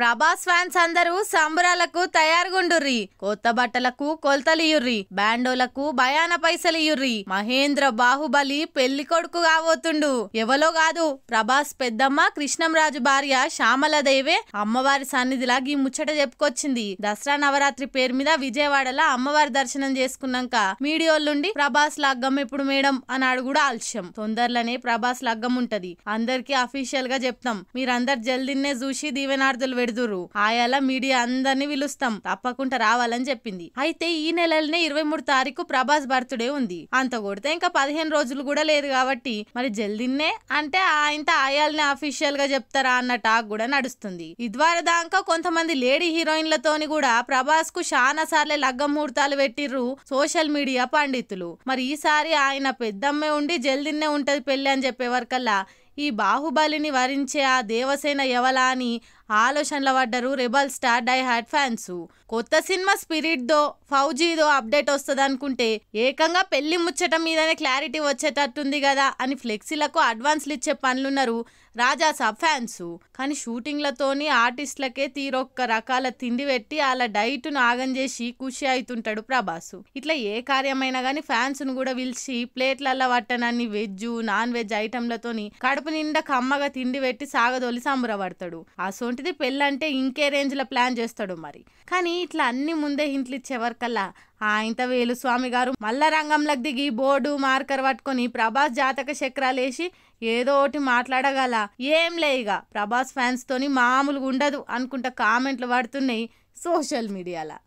Prabhas fans అందరూ సంబరాలకు తయారుగుండుర్రి కొత్త బట్టలకు కొలతలియుర్రి బ్యాండోలకు భయాన పైసలియుర్రి మహేంద్ర బాహుబలి పెళ్లి కొడుకు కాబోతుండు ఎవలో కాదు ప్రభాస్ పెద్దమ్మ కృష్ణంరాజు భార్య శ్యామలదేవే అమ్మవారి సన్నిధిలా ఈ ముచ్చట చెప్పుకొచ్చింది దసరా నవరాత్రి పేరు మీద విజయవాడలో అమ్మవారి దర్శనం చేసుకున్నాక మీడియోలుండి ప్రభాస్ లగ్గం ఎప్పుడు మేడం అని కూడా ఆలస్యం తొందరలోనే ప్రభాస్ లగ్గం ఉంటది అందరికీ అఫీషియల్ గా చెప్తాం మీరందరు జల్దిన్నే చూసి దీవెనార్థులు పెడుదురు ఆయాల మీడియా అందరినీ పిలుస్తాం తప్పకుండా రావాలని చెప్పింది అయితే ఈ నెలలనే ఇరవై మూడు తారీఖు ప్రభాస్ బర్త్డే ఉంది అంత కొడితే ఇంకా పదిహేను రోజులు కూడా లేదు కాబట్టి మరి జల్దీనే అంటే ఆయన ఆయాలనే అఫీషియల్ గా చెప్తారా అన్న టాక్ కూడా నడుస్తుంది ద్వారా దాకా కొంతమంది లేడీ హీరోయిన్లతోని కూడా ప్రభాస్ కు చాలా సార్లే లగ్గం ముహూర్తాలు పెట్టిర్రు సోషల్ మీడియా పండితులు మరి ఈసారి ఆయన పెద్దమ్మే ఉండి జల్దిన్నే ఉంటది పెళ్లి అని చెప్పేవారికల్లా ఈ బాహుబలిని వరించే ఆ దేవసేన ఎవలా అని ఆలోచనలు పడ్డరు rebel star die hard fans కొత్త సినిమా స్పిరిట్ దో ఫౌజీ దో అప్డేట్ వస్తుంది అనుకుంటే ఏకంగా పెళ్లి ముచ్చట మీదనే క్లారిటీ వచ్చేటట్టుంది కదా అని ఫ్లెక్సీలకు అడ్వాన్స్లు ఇచ్చే పనులున్నారు సబ్ ఫ్యాన్స్ కానీ షూటింగ్లతోని ఆర్టిస్టులకే తీరొక్క రకాల తిండి పెట్టి అలా డైట్ను ఆగం చేసి ఖుషి అవుతుంటాడు ప్రభాస్ ఇట్లా ఏ కార్యమైనా కానీ ఫ్యాన్స్ను కూడా పిలిచి ప్లేట్లల్లో పట్టనని వెజ్ నాన్ వెజ్ ఐటెంలతోని కడుపు నిండా కమ్మగా తిండి పెట్టి సాగదోలి సంబరపడతాడు సో ఉంటుంది పెళ్ళంటే ఇంకే రేంజ్లో ప్లాన్ చేస్తాడు మరి కానీ ఇట్లా అన్ని ముందే హింట్లు ఇచ్చేవరకల్లా ఆయంత వేలు స్వామి గారు మల్ల రంగంలోకి దిగి బోర్డు మార్కర్ పట్టుకొని ప్రభాస్ జాతక చక్రాలు వేసి ఏదో ఒకటి మాట్లాడగల ఏం లేక ఇక ప్రభాస్ ఫ్యాన్స్తోని మామూలుగా ఉండదు అనుకుంటా కామెంట్లు పడుతున్నాయి సోషల్ మీడియాలో